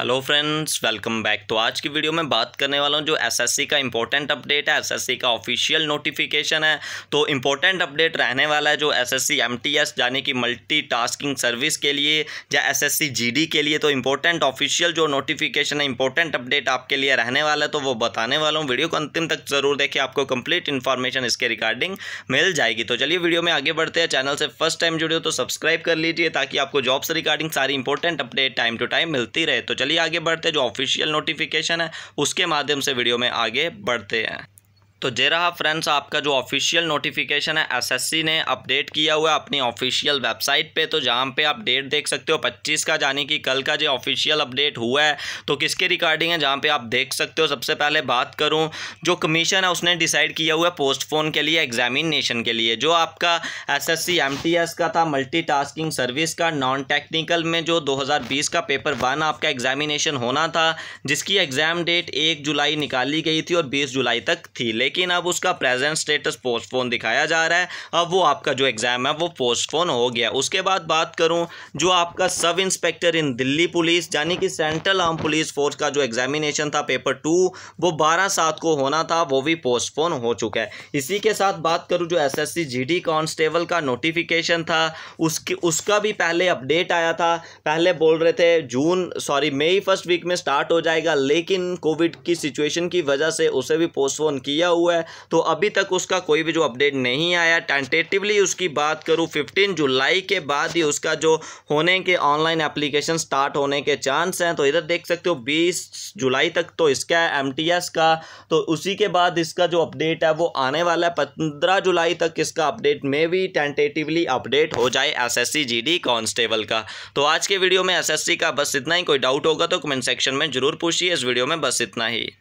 hello friends welcome back तो आज की वीडियो में बात करने वाला हूँ जो एसएससी का इंपॉर्टेंट अपडेट है एसएससी का ऑफिशियल नोटिफिकेशन है तो इंपॉर्टेंट अपडेट रहने वाला है जो एसएससी एमटीएस यानी कि टास्किंग सर्विस के लिए या एसएससी जीडी के लिए तो इंपॉर्टेंट ऑफिशियल जो नोटिफिकेशन है इंपॉर्टेंट अपडेट आपके लिए रहने वाला है तो वो बताने वाला हूँ वीडियो को अंतिम तक जरूर देखिए आपको कंप्लीट इन्फॉर्मेशन इसके रिगार्डिंग मिल जाएगी तो चलिए वीडियो में आगे बढ़ते हैं चैनल से फर्स्ट टाइम जुड़े हो तो सब्सक्राइब कर लीजिए ताकि आपको जॉब से रिगार्डिंग सारी important update time to time मिलती रहे तो चलिए चलिए आगे बढ़ते जो ऑफिशियल नोटिफिकेशन है उसके माध्यम से वीडियो में आगे बढ़ते हैं तो जे रहा फ्रेंड्स आपका जो ऑफिशियल नोटिफिकेशन है एसएससी ने अपडेट किया हुआ है अपनी ऑफिशियल वेबसाइट पे तो जहाँ पे आप डेट देख सकते हो 25 का यानी कि कल का जो ऑफिशियल अपडेट हुआ है तो किसके रिगार्डिंग है जहाँ पे आप देख सकते हो सबसे पहले बात करूँ जो कमीशन है उसने डिसाइड किया हुआ है पोस्टफोन के लिए एग्जामिनेशन के लिए जो आपका एस एस का था मल्टी सर्विस का नॉन टेक्निकल में जो दो का पेपर वन आपका एग्जामिनेशन होना था जिसकी एग्ज़ाम डेट एक जुलाई निकाली गई थी और बीस जुलाई तक थी लेकिन अब उसका प्रेजेंट स्टेटस पोस्टफोन दिखाया जा रहा है अब वो आपका जो एग्ज़ाम है वो पोस्टफोन हो गया उसके बाद बात करूँ जो आपका सब इंस्पेक्टर इन दिल्ली पुलिस यानी कि सेंट्रल आर्म पुलिस फोर्स का जो एग्जामिनेशन था पेपर टू वो बारह सात को होना था वो भी पोस्टपोन हो चुका है इसी के साथ बात करूँ जो एस एस कांस्टेबल का नोटिफिकेशन था उसकी उसका भी पहले अपडेट आया था पहले बोल रहे थे June sorry May first week में स्टार्ट हो जाएगा लेकिन कोविड की सिचुएशन की वजह से उसे भी पोस्टपोन किया हुआ है तो अभी तक उसका कोई भी जो अपडेट नहीं आया टेंटेटिवली उसकी बात करूँ फिफ्टीन जुलाई के बाद ही उसका जो होने के ऑनलाइन एप्लीकेशन स्टार्ट होने के चांस हैं तो इधर देख सकते हो बीस जुलाई तक तो इसका है एम का तो उसी के बाद इसका जो अपडेट है वो आने वाला है पंद्रह जुलाई तक इसका अपडेट में भी टेंटेटिवली अपडेट हो जाए एस एस कांस्टेबल का तो आज के वीडियो में एस का बस इतना ही कोई डाउट होगा तो कमेंट सेक्शन में जरूर पूछिए इस वीडियो में बस इतना ही